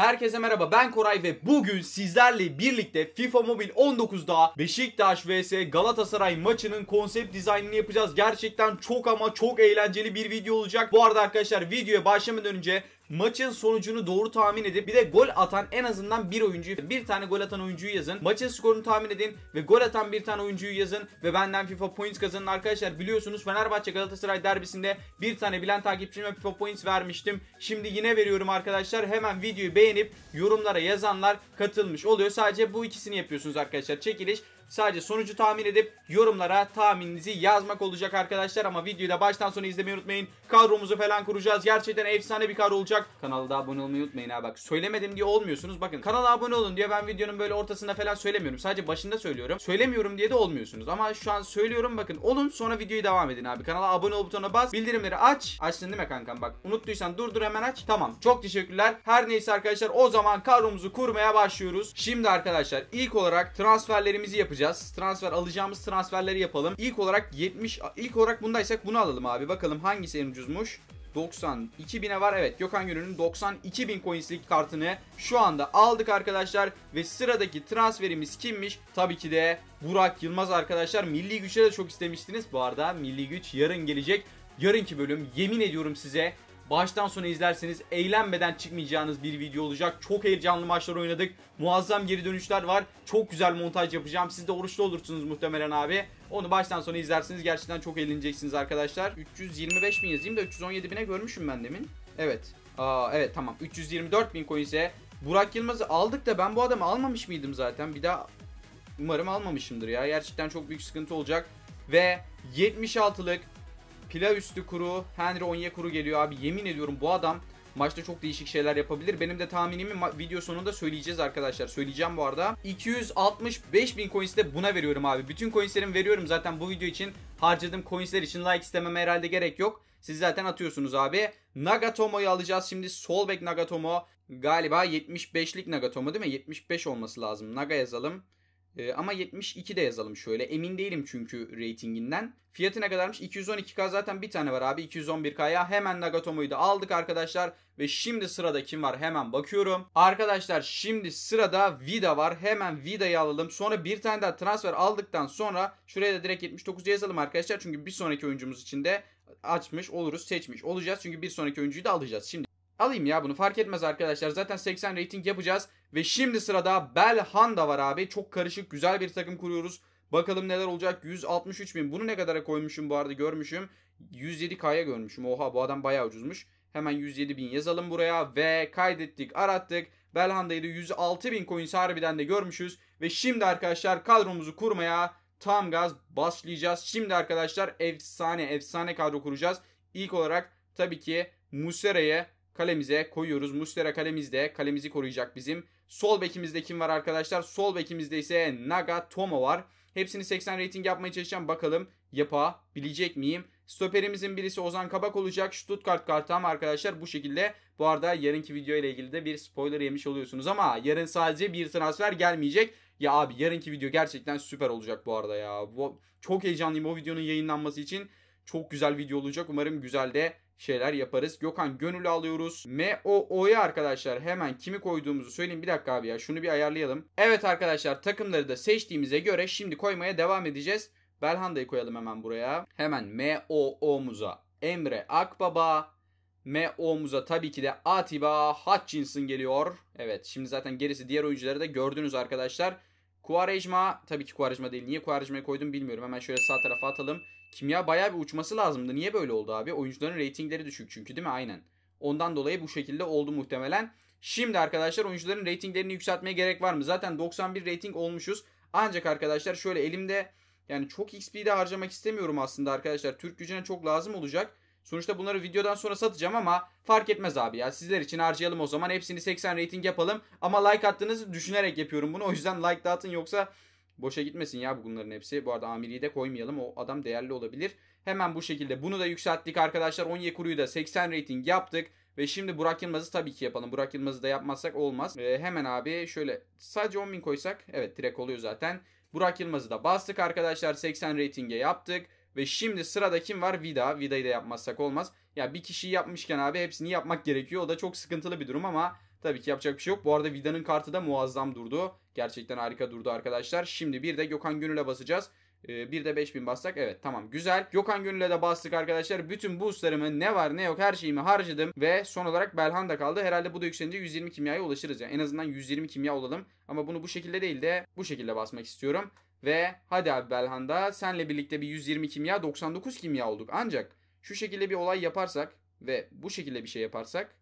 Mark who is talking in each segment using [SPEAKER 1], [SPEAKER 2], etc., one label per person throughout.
[SPEAKER 1] Herkese merhaba ben Koray ve bugün sizlerle birlikte FIFA Mobile 19'da Beşiktaş vs Galatasaray maçının konsept dizaynını yapacağız. Gerçekten çok ama çok eğlenceli bir video olacak. Bu arada arkadaşlar videoya başlamadan önce maçın sonucunu doğru tahmin edip bir de gol atan en azından bir oyuncuyu bir tane gol atan oyuncuyu yazın. Maçın skorunu tahmin edin ve gol atan bir tane oyuncuyu yazın ve benden FIFA Points kazanın arkadaşlar. Biliyorsunuz Fenerbahçe Galatasaray derbisinde bir tane bilen takipçime FIFA Points vermiştim. Şimdi yine veriyorum arkadaşlar. Hemen videoyu beğenip yorumlara yazanlar katılmış oluyor. Sadece bu ikisini yapıyorsunuz arkadaşlar. Çekiliş Sadece sonucu tahmin edip yorumlara tahmininizi yazmak olacak arkadaşlar. Ama videoyu da baştan sona izlemeyi unutmayın. Kadromuzu falan kuracağız. Gerçekten efsane bir kadro olacak. Kanala da abone olmayı unutmayın ha bak. Söylemedim diye olmuyorsunuz. Bakın kanala abone olun diye ben videonun böyle ortasında falan söylemiyorum. Sadece başında söylüyorum. Söylemiyorum diye de olmuyorsunuz. Ama şu an söylüyorum bakın. Olun sonra videoyu devam edin abi. Kanala abone ol butonuna bas. Bildirimleri aç. Açtın değil mi kankam bak. Unuttuysan dur dur hemen aç. Tamam. Çok teşekkürler. Her neyse arkadaşlar o zaman kadromuzu kurmaya başlıyoruz. Şimdi arkadaşlar ilk olarak transferlerimizi yapacağız bakacağız. Transfer alacağımız transferleri yapalım. İlk olarak 70 ilk olarak bundaysak bunu alalım abi. Bakalım hangisi en ucuzmuş? 90 2000'e var. Evet Gökhan Gönül'ün 92.000 coinslik kartını şu anda aldık arkadaşlar. Ve sıradaki transferimiz kimmiş? Tabii ki de Burak Yılmaz arkadaşlar. Milli güçleri de çok istemiştiniz. Bu arada milli güç yarın gelecek. Yarınki bölüm yemin ediyorum size Baştan sona izlerseniz eğlenmeden çıkmayacağınız bir video olacak. Çok heyecanlı maçlar oynadık. Muazzam geri dönüşler var. Çok güzel montaj yapacağım. Siz de oruçlu olursunuz muhtemelen abi. Onu baştan sona izlersiniz. Gerçekten çok eğleneceksiniz arkadaşlar. 325 bin yazayım da 317 bine görmüşüm ben demin. Evet. Aa, evet tamam. 324 bin coin ise Burak Yılmaz'ı aldık da ben bu adamı almamış mıydım zaten? Bir daha umarım almamışımdır ya. Gerçekten çok büyük sıkıntı olacak. Ve 76'lık Pilav üstü kuru, Henry Onyekuru geliyor abi. Yemin ediyorum bu adam maçta çok değişik şeyler yapabilir. Benim de tahminimi video sonunda söyleyeceğiz arkadaşlar. Söyleyeceğim bu arada. 265 bin coins de buna veriyorum abi. Bütün coinslerimi veriyorum zaten bu video için. Harcadığım coinsler için like istememe herhalde gerek yok. Siz zaten atıyorsunuz abi. Nagatomo'yu alacağız şimdi. Sol bek Nagatomo. Galiba 75'lik Nagatomo değil mi? 75 olması lazım. Naga yazalım. E, ama 72 de yazalım şöyle. Emin değilim çünkü ratinginden. Fiyatı ne kadarmış? 212K zaten bir tane var abi. 211K'ya hemen Nagatomo'yu da aldık arkadaşlar. Ve şimdi sırada kim var hemen bakıyorum. Arkadaşlar şimdi sırada Vida var. Hemen Vida'yı alalım. Sonra bir tane daha transfer aldıktan sonra şuraya da direkt 79 yazalım arkadaşlar. Çünkü bir sonraki oyuncumuz için de açmış oluruz seçmiş olacağız. Çünkü bir sonraki oyuncuyu da alacağız. Şimdi Alayım ya bunu fark etmez arkadaşlar. Zaten 80 rating yapacağız. Ve şimdi sırada Belhanda var abi. Çok karışık güzel bir takım kuruyoruz. Bakalım neler olacak. 163 bin. Bunu ne kadara koymuşum bu arada görmüşüm. 107K'ya görmüşüm. Oha bu adam bayağı ucuzmuş. Hemen 107 bin yazalım buraya. Ve kaydettik arattık. Belhanda'yı da 106 bin coins harbiden de görmüşüz. Ve şimdi arkadaşlar kadromuzu kurmaya tam gaz başlayacağız. Şimdi arkadaşlar efsane efsane kadro kuracağız. İlk olarak tabii ki Musera'yı kalemize koyuyoruz. Mustera kalemizde kalemizi koruyacak bizim. Sol bekimizde kim var arkadaşlar? Sol bekimizde ise Naga Tomo var. Hepsini 80 rating yapmaya çalışacağım. Bakalım yapabilecek miyim? Stoperimizin birisi Ozan Kabak olacak. Stuttgart Kartam arkadaşlar bu şekilde. Bu arada yarınki video ile ilgili de bir spoiler yemiş oluyorsunuz ama yarın sadece bir transfer gelmeyecek. Ya abi yarınki video gerçekten süper olacak bu arada ya. Bu, çok heyecanlıyım o videonun yayınlanması için. Çok güzel video olacak. Umarım güzel de şeyler yaparız. Gökhan Gönül'ü alıyoruz. M O MOO'ya arkadaşlar hemen kimi koyduğumuzu söyleyeyim. Bir dakika abi ya şunu bir ayarlayalım. Evet arkadaşlar takımları da seçtiğimize göre şimdi koymaya devam edeceğiz. Belhanda'yı koyalım hemen buraya. Hemen M O O'muza. Emre Akbaba. MO'muza tabii ki de Atiba Hutchinson geliyor. Evet şimdi zaten gerisi diğer oyuncuları da gördünüz arkadaşlar. Kuvarejma tabii ki Kuvarejma değil. Niye Kuvarejma'yı koydum bilmiyorum. Hemen şöyle sağ tarafa atalım. Kimya bayağı bir uçması lazımdı. Niye böyle oldu abi? Oyuncuların reytingleri düşük çünkü değil mi? Aynen. Ondan dolayı bu şekilde oldu muhtemelen. Şimdi arkadaşlar oyuncuların reytinglerini yükseltmeye gerek var mı? Zaten 91 reyting olmuşuz. Ancak arkadaşlar şöyle elimde yani çok XP'de harcamak istemiyorum aslında arkadaşlar. Türk gücüne çok lazım olacak. Sonuçta bunları videodan sonra satacağım ama fark etmez abi ya. Sizler için harcayalım o zaman. Hepsini 80 rating yapalım. Ama like attığınızı düşünerek yapıyorum bunu. O yüzden like dağıtın yoksa boşa gitmesin ya bunların hepsi. Bu arada Amiri'yi de koymayalım. O adam değerli olabilir. Hemen bu şekilde bunu da yükselttik arkadaşlar. 10 kuruyu da 80 rating yaptık. Ve şimdi Burak Yılmaz'ı tabii ki yapalım. Burak Yılmaz'ı da yapmazsak olmaz. Ee, hemen abi şöyle sadece 10.000 koysak. Evet direkt oluyor zaten. Burak Yılmaz'ı da bastık arkadaşlar. 80 rating'e yaptık. Ve şimdi sırada kim var? Vida. Vida'yı da yapmazsak olmaz. Ya bir kişiyi yapmışken abi hepsini yapmak gerekiyor. O da çok sıkıntılı bir durum ama tabii ki yapacak bir şey yok. Bu arada Vida'nın kartı da muazzam durdu. Gerçekten harika durdu arkadaşlar. Şimdi bir de Gökhan Gönül'e basacağız. Ee, bir de 5000 bassak evet tamam güzel. Gökhan Gönül'e de bastık arkadaşlar. Bütün boostlarımı ne var ne yok her şeyimi harcadım. Ve son olarak Belhanda kaldı. Herhalde bu da yükselince 120 kimyaya ulaşırız. Yani en azından 120 kimya olalım. Ama bunu bu şekilde değil de bu şekilde basmak istiyorum. Ve hadi abi Belhanda senle birlikte bir 120 kimya 99 kimya olduk. Ancak şu şekilde bir olay yaparsak ve bu şekilde bir şey yaparsak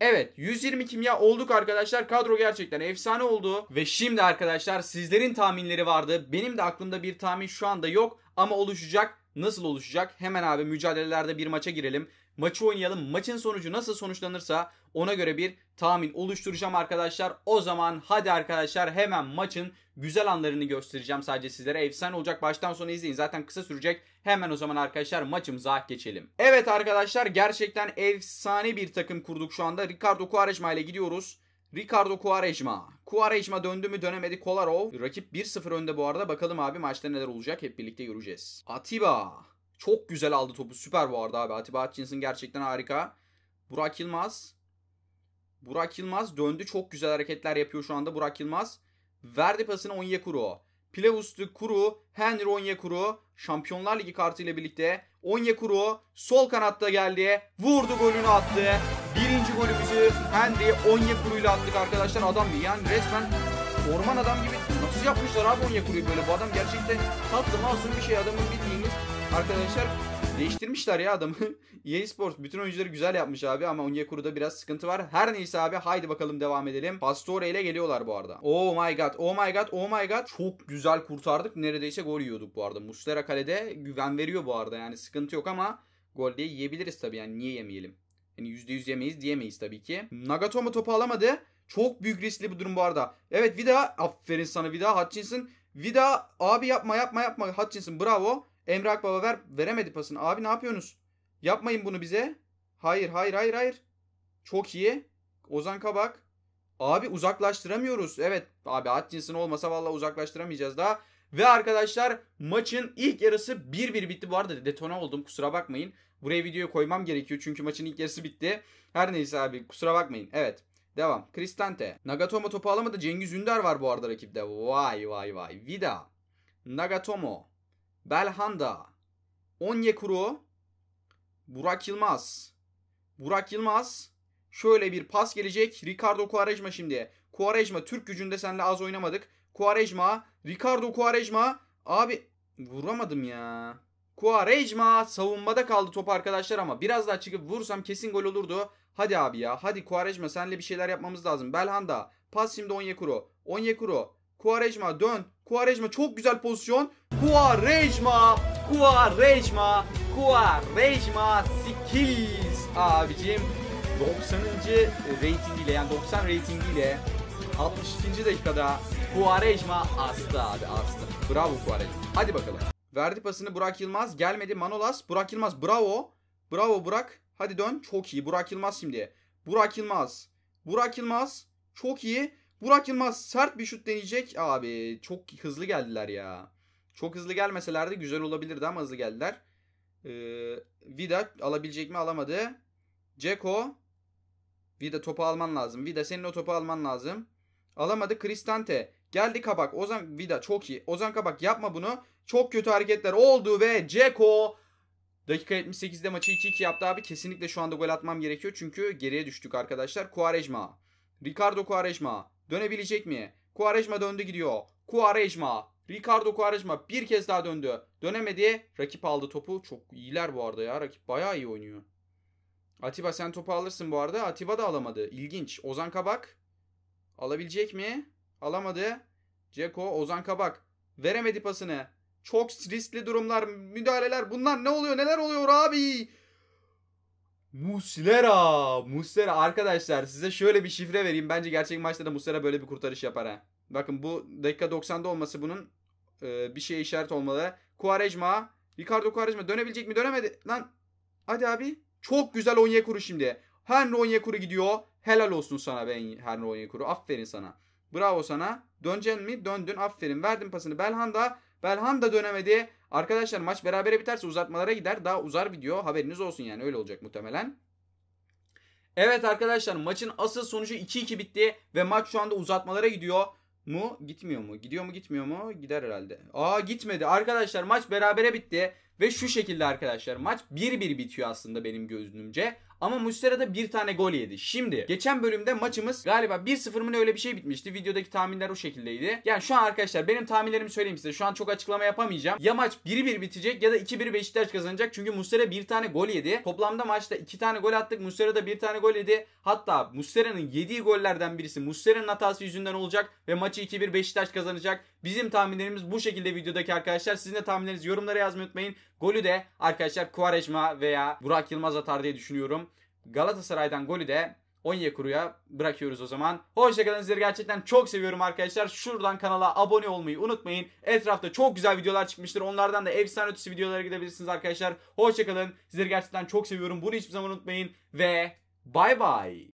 [SPEAKER 1] Evet 120 kimya olduk arkadaşlar. Kadro gerçekten efsane oldu. Ve şimdi arkadaşlar sizlerin tahminleri vardı. Benim de aklımda bir tahmin şu anda yok ama oluşacak. Nasıl oluşacak? Hemen abi mücadelelerde bir maça girelim. Maçı oynayalım. Maçın sonucu nasıl sonuçlanırsa ona göre bir tahmin oluşturacağım arkadaşlar. O zaman hadi arkadaşlar hemen maçın güzel anlarını göstereceğim sadece sizlere. Efsane olacak baştan sona izleyin zaten kısa sürecek. Hemen o zaman arkadaşlar maçımıza geçelim. Evet arkadaşlar gerçekten efsane bir takım kurduk şu anda. Ricardo Quaresma ile gidiyoruz. Ricardo Quaresma. Quaresma döndü mü dönemedi Kolarov. Rakip 1-0 önde bu arada. Bakalım abi maçta neler olacak hep birlikte göreceğiz. Atiba. Çok güzel aldı topu. Süper bu arada abi. Atiba Hutchinson gerçekten harika. Burak Yılmaz. Burak Yılmaz döndü. Çok güzel hareketler yapıyor şu anda Burak Yılmaz. Verdi pasını Onyekuru. Pilavuslu Kuru, Henry Onyekuru Şampiyonlar Ligi kartı ile birlikte Onyekuru sol kanatta geldi. Vurdu golünü attı. Birinci golümüzü Henry Onyekuru ile attık arkadaşlar. Adam yani resmen Orman adam gibi nasıl yapmışlar abi Onyekuru'yu böyle. Bu adam gerçekten tatlı masum bir şey adamın bildiğiniz. Arkadaşlar değiştirmişler ya adamı. EA Sports bütün oyuncuları güzel yapmış abi ama Onyekuru'da biraz sıkıntı var. Her neyse abi haydi bakalım devam edelim. Pastore ile geliyorlar bu arada. Oh my god, oh my god, oh my god. Çok güzel kurtardık. Neredeyse gol yiyorduk bu arada. Muslera kalede güven veriyor bu arada. Yani sıkıntı yok ama gol diye yiyebiliriz tabii yani niye yemeyelim. Yani %100 yemeyiz diyemeyiz tabii ki. Nagatomo topu alamadı. Çok büyük riskli bu durum bu arada. Evet Vida aferin sana Vida Hutchinson. Vida abi yapma yapma yapma Hutchinson bravo. Emre Akbaba ver, veremedi pasını. Abi ne yapıyorsunuz? Yapmayın bunu bize. Hayır hayır hayır hayır. Çok iyi. Ozan Kabak. Abi uzaklaştıramıyoruz. Evet abi Hutchinson olmasa valla uzaklaştıramayacağız daha. Ve arkadaşlar maçın ilk yarısı 1-1 bitti. Bu arada detona oldum kusura bakmayın. Buraya videoyu koymam gerekiyor çünkü maçın ilk yarısı bitti. Her neyse abi kusura bakmayın. Evet. Devam. Cristante. Nagatomo topu alamadı. Cengiz Ünder var bu arada rakipte. Vay vay vay. Vida. Nagatomo. Belhanda. Onyekuru. Burak Yılmaz. Burak Yılmaz. Şöyle bir pas gelecek. Ricardo Quaresma şimdi. Quaresma Türk gücünde senle az oynamadık. Quaresma. Ricardo Quaresma. Abi vuramadım ya. Quaresma savunmada kaldı top arkadaşlar ama biraz daha çıkıp vursam kesin gol olurdu. Hadi abi ya hadi kuarejma senle bir şeyler yapmamız lazım. Belhanda pas şimdi Onyekuru. Onyekuru Kuarejma dön. kuarejma çok güzel pozisyon. Kuarejma, kuarejma, kuarejma skills abicim. 90. ratingiyle yani 90 ratingiyle 62. dakikada kuarejma astı abi astı. Bravo Quaresma. Hadi bakalım. Verdi pasını Burak Yılmaz. Gelmedi Manolas. Burak Yılmaz bravo. Bravo Burak. Hadi dön. Çok iyi. Burak Yılmaz şimdi. Burak Yılmaz. Burak Yılmaz. Çok iyi. Burak Yılmaz sert bir şut deneyecek. Abi çok hızlı geldiler ya. Çok hızlı gelmeseler de güzel olabilirdi ama hızlı geldiler. Ee, Vida alabilecek mi alamadı. Ceko. Vida topu alman lazım. Vida senin o topu alman lazım. Alamadı. Cristante. Geldi Kabak. Ozan Vida çok iyi. Ozan Kabak yapma bunu. Çok kötü hareketler oldu ve Ceko Dakika 78'de maçı 2-2 yaptı abi. Kesinlikle şu anda gol atmam gerekiyor. Çünkü geriye düştük arkadaşlar. Quaresma. Ricardo Quaresma. Dönebilecek mi? Quaresma döndü gidiyor. Quaresma. Ricardo Quaresma bir kez daha döndü. Dönemedi. Rakip aldı topu. Çok iyiler bu arada ya. Rakip bayağı iyi oynuyor. Atiba sen topu alırsın bu arada. Atiba da alamadı. İlginç. Ozan Kabak. Alabilecek mi? Alamadı. Ceko. Ozan Kabak. Veremedi pasını. Çok riskli durumlar, müdahaleler. Bunlar ne oluyor? Neler oluyor abi? Muslera. Muslera arkadaşlar size şöyle bir şifre vereyim. Bence gerçek maçta da Muslera böyle bir kurtarış yapar ha. Bakın bu dakika 90'da olması bunun e, bir şeye işaret olmalı. Quaresma. Ricardo Quaresma dönebilecek mi? Dönemedi. Lan hadi abi. Çok güzel Onyekuru şimdi. Henry Onyekuru gidiyor. Helal olsun sana ben Henry Onyekuru. Aferin sana. Bravo sana. Döneceksin mi? Döndün. Aferin. Verdin pasını. Belhanda da dönemedi. Arkadaşlar maç berabere biterse uzatmalara gider. Daha uzar video haberiniz olsun yani öyle olacak muhtemelen. Evet arkadaşlar maçın asıl sonucu 2-2 bitti ve maç şu anda uzatmalara gidiyor mu? Gitmiyor mu? Gidiyor mu gitmiyor mu? Gider herhalde. Aa gitmedi. Arkadaşlar maç berabere bitti ve şu şekilde arkadaşlar maç 1-1 bitiyor aslında benim gözümce. Ama Muslera da bir tane gol yedi. Şimdi geçen bölümde maçımız galiba 1-0 mı öyle bir şey bitmişti. Videodaki tahminler o şekildeydi. Yani şu an arkadaşlar benim tahminlerimi söyleyeyim size. Şu an çok açıklama yapamayacağım. Ya maç 1-1 bitecek ya da 2-1 Beşiktaş kazanacak. Çünkü Muslera bir tane gol yedi. Toplamda maçta iki tane gol attık. Muslera da bir tane gol yedi. Hatta Muslera'nın yediği gollerden birisi Muslera'nın hatası yüzünden olacak ve maçı 2-1 Beşiktaş kazanacak. Bizim tahminlerimiz bu şekilde videodaki arkadaşlar. Sizin de tahminlerinizi yorumlara yazmayı unutmayın. Golü de arkadaşlar Kuvareşma veya Burak Yılmaz atar diye düşünüyorum. Galatasaray'dan golü de Onyekuru'ya bırakıyoruz o zaman. Hoşçakalın sizleri gerçekten çok seviyorum arkadaşlar. Şuradan kanala abone olmayı unutmayın. Etrafta çok güzel videolar çıkmıştır. Onlardan da efsane ötesi videolara gidebilirsiniz arkadaşlar. Hoşçakalın. Sizleri gerçekten çok seviyorum. Bunu hiçbir zaman unutmayın. Ve Bye bye.